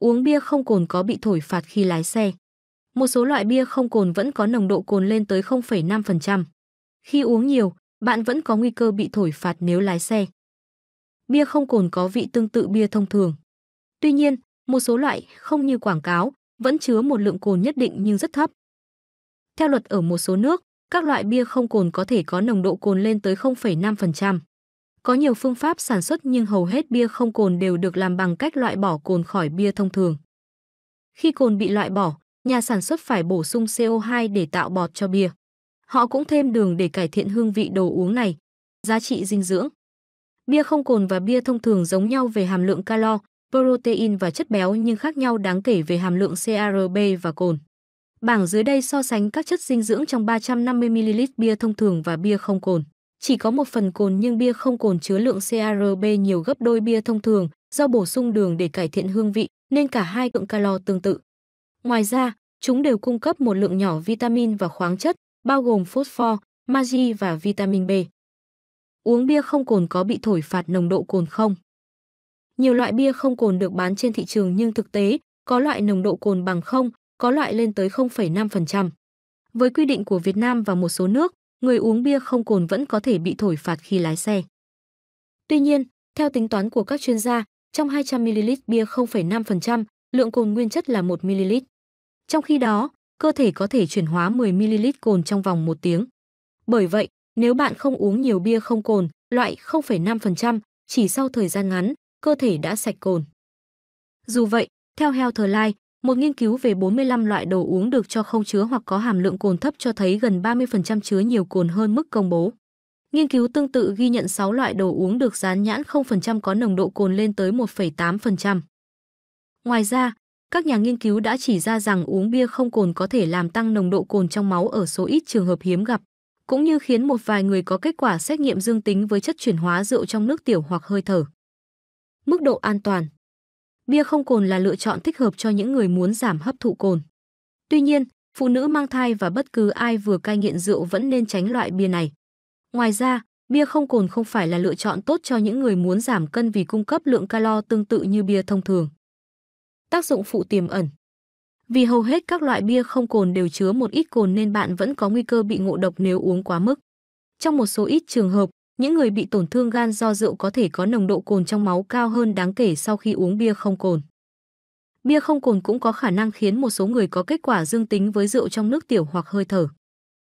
Uống bia không cồn có bị thổi phạt khi lái xe. Một số loại bia không cồn vẫn có nồng độ cồn lên tới 0,5%. Khi uống nhiều, bạn vẫn có nguy cơ bị thổi phạt nếu lái xe. Bia không cồn có vị tương tự bia thông thường. Tuy nhiên, một số loại không như quảng cáo vẫn chứa một lượng cồn nhất định nhưng rất thấp. Theo luật ở một số nước, các loại bia không cồn có thể có nồng độ cồn lên tới 0,5%. Có nhiều phương pháp sản xuất nhưng hầu hết bia không cồn đều được làm bằng cách loại bỏ cồn khỏi bia thông thường. Khi cồn bị loại bỏ, nhà sản xuất phải bổ sung CO2 để tạo bọt cho bia. Họ cũng thêm đường để cải thiện hương vị đồ uống này. Giá trị dinh dưỡng Bia không cồn và bia thông thường giống nhau về hàm lượng calo, protein và chất béo nhưng khác nhau đáng kể về hàm lượng CRB và cồn. Bảng dưới đây so sánh các chất dinh dưỡng trong 350ml bia thông thường và bia không cồn. Chỉ có một phần cồn nhưng bia không cồn chứa lượng carb nhiều gấp đôi bia thông thường do bổ sung đường để cải thiện hương vị nên cả hai lượng calo tương tự. Ngoài ra, chúng đều cung cấp một lượng nhỏ vitamin và khoáng chất, bao gồm phosphor, magie và vitamin B. Uống bia không cồn có bị thổi phạt nồng độ cồn không? Nhiều loại bia không cồn được bán trên thị trường nhưng thực tế, có loại nồng độ cồn bằng không, có loại lên tới 0,5%. Với quy định của Việt Nam và một số nước, người uống bia không cồn vẫn có thể bị thổi phạt khi lái xe. Tuy nhiên, theo tính toán của các chuyên gia, trong 200ml bia 0,5%, lượng cồn nguyên chất là 1ml. Trong khi đó, cơ thể có thể chuyển hóa 10ml cồn trong vòng 1 tiếng. Bởi vậy, nếu bạn không uống nhiều bia không cồn, loại 0,5%, chỉ sau thời gian ngắn, cơ thể đã sạch cồn. Dù vậy, theo Healthline, một nghiên cứu về 45 loại đồ uống được cho không chứa hoặc có hàm lượng cồn thấp cho thấy gần 30% chứa nhiều cồn hơn mức công bố. Nghiên cứu tương tự ghi nhận 6 loại đồ uống được dán nhãn 0% có nồng độ cồn lên tới 1,8%. Ngoài ra, các nhà nghiên cứu đã chỉ ra rằng uống bia không cồn có thể làm tăng nồng độ cồn trong máu ở số ít trường hợp hiếm gặp, cũng như khiến một vài người có kết quả xét nghiệm dương tính với chất chuyển hóa rượu trong nước tiểu hoặc hơi thở. Mức độ an toàn bia không cồn là lựa chọn thích hợp cho những người muốn giảm hấp thụ cồn. Tuy nhiên, phụ nữ mang thai và bất cứ ai vừa cai nghiện rượu vẫn nên tránh loại bia này. Ngoài ra, bia không cồn không phải là lựa chọn tốt cho những người muốn giảm cân vì cung cấp lượng calo tương tự như bia thông thường. Tác dụng phụ tiềm ẩn Vì hầu hết các loại bia không cồn đều chứa một ít cồn nên bạn vẫn có nguy cơ bị ngộ độc nếu uống quá mức. Trong một số ít trường hợp, những người bị tổn thương gan do rượu có thể có nồng độ cồn trong máu cao hơn đáng kể sau khi uống bia không cồn. Bia không cồn cũng có khả năng khiến một số người có kết quả dương tính với rượu trong nước tiểu hoặc hơi thở.